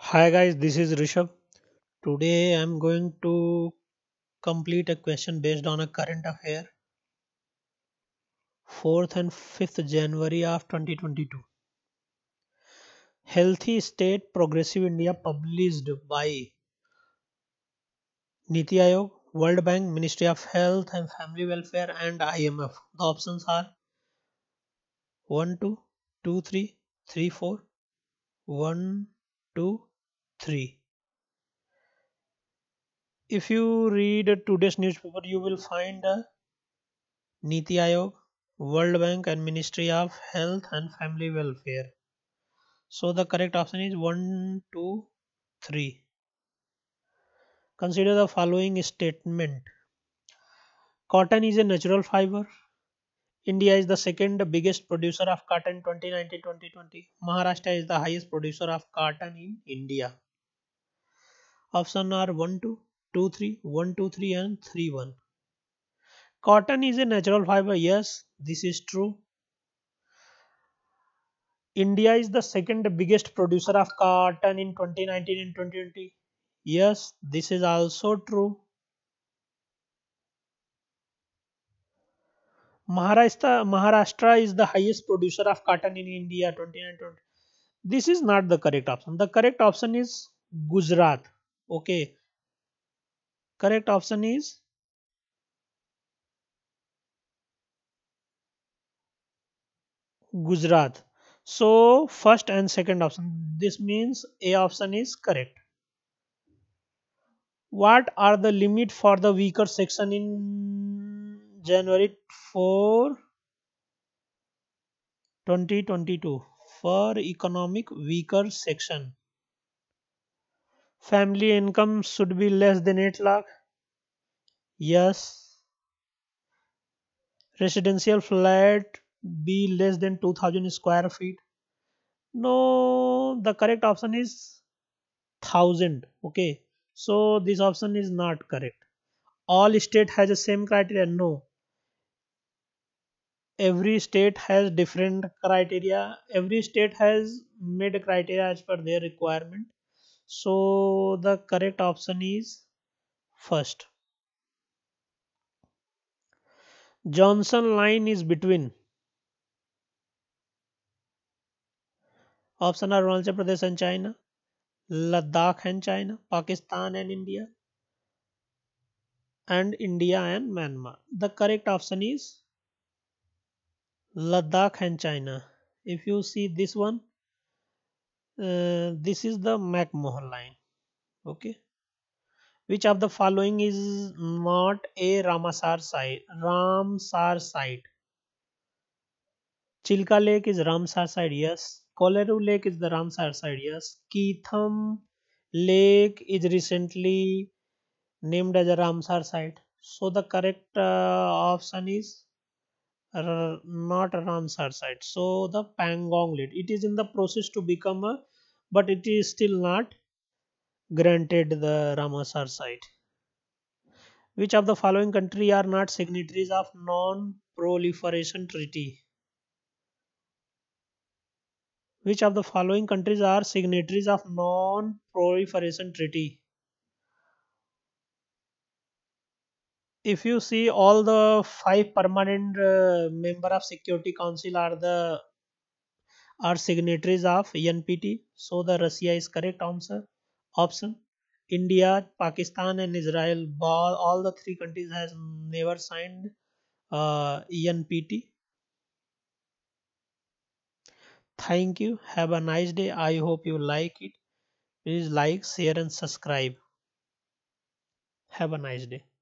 Hi guys, this is Rishabh. Today I'm going to complete a question based on a current affair 4th and 5th January of 2022. Healthy State Progressive India published by Niti Aayog, World Bank, Ministry of Health and Family Welfare and IMF. The options are 1 2 2 3 3 4 1 2 3 if you read today's newspaper you will find uh, Niti Aayog World Bank and Ministry of Health and Family Welfare so the correct option is 1 2 3 consider the following statement cotton is a natural fiber India is the second biggest producer of cotton 2019-2020. Maharashtra is the highest producer of cotton in India. Option are 1, 2, 2, 3, 1, 2, 3 and 3, 1. Cotton is a natural fiber. Yes, this is true. India is the second biggest producer of cotton in 2019 and 2020. Yes, this is also true. Maharashtra, Maharashtra is the highest producer of cotton in India 2019. This is not the correct option. The correct option is Gujarat. Okay. Correct option is Gujarat. So first and second option. This means A option is correct. What are the limit for the weaker section in January 4, 2022 for economic weaker section? family income should be less than 8 lakh yes residential flat be less than 2000 square feet no the correct option is 1000 okay so this option is not correct all state has the same criteria no every state has different criteria every state has made criteria as per their requirement so the correct option is first Johnson line is between option are Arunachal Pradesh and China Ladakh and China Pakistan and India and India and Myanmar the correct option is Ladakh and China if you see this one uh, this is the MacMahon line okay which of the following is not a Ramasar site Ramsar site Chilka Lake is Ramsar site yes Kolaru Lake is the Ramsar site yes Keetham Lake is recently named as a Ramsar site so the correct uh, option is not not Ramsar site so the Pangong lake it is in the process to become a but it is still not granted the Ramasar site. Which of the following country are not signatories of non-proliferation treaty? Which of the following countries are signatories of non-proliferation treaty? If you see all the five permanent uh, member of Security Council are the are signatories of NPT. So the Russia is correct answer. Option India, Pakistan and Israel, all the three countries has never signed uh, NPT. Thank you. Have a nice day. I hope you like it. Please like, share and subscribe. Have a nice day.